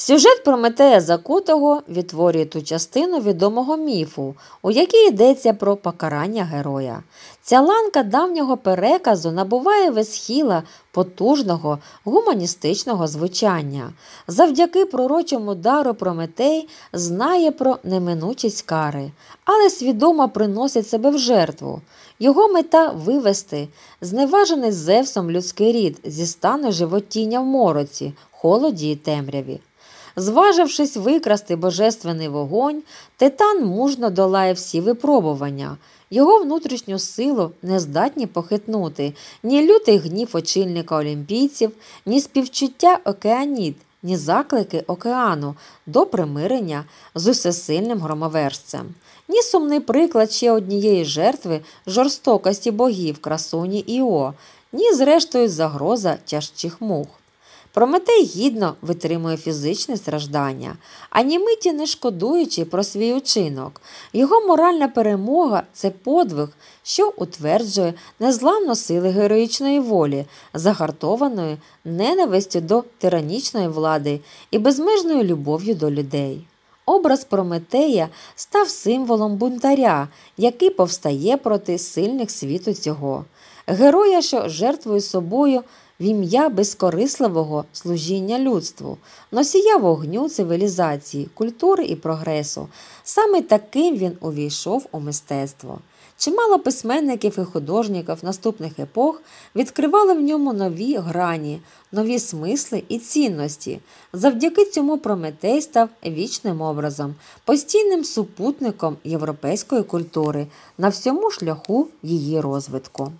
Сюжет Прометея Закутого відтворює ту частину відомого міфу, у якій йдеться про покарання героя. Ця ланка давнього переказу набуває весхіла потужного гуманістичного звучання. Завдяки пророчому дару Прометей знає про неминучість кари, але свідомо приносить себе в жертву. Його мета вивести, зневажений Зевсом людський рід зі стану животіння в мороці, холоді і темряві. Зважившись викрасти божественний вогонь, титан мужно долає всі випробування, його внутрішню силу не здатні похитнути ні лютий гнів очільника олімпійців, ні співчуття океаніт, ні заклики океану до примирення з усесильним громоверцем, ні сумний приклад ще однієї жертви жорстокості богів красуні Іо, ні, зрештою, загроза тяжчих мух. Прометей гідно витримує фізичне страждання, а німиті не шкодуючи про свій учинок. Його моральна перемога це подвиг, що утверджує незламну сили героїчної волі, загартованої ненавистю до тиранічної влади і безмежною любов'ю до людей. Образ Прометея став символом бунтаря, який повстає проти сильних світу цього, героя, що жертвує собою в ім'я безкорисливого служіння людству, носія вогню цивілізації, культури і прогресу. Саме таким він увійшов у мистецтво. Чимало письменників і художників наступних епох відкривали в ньому нові грані, нові смисли і цінності. Завдяки цьому Прометей став вічним образом, постійним супутником європейської культури на всьому шляху її розвитку.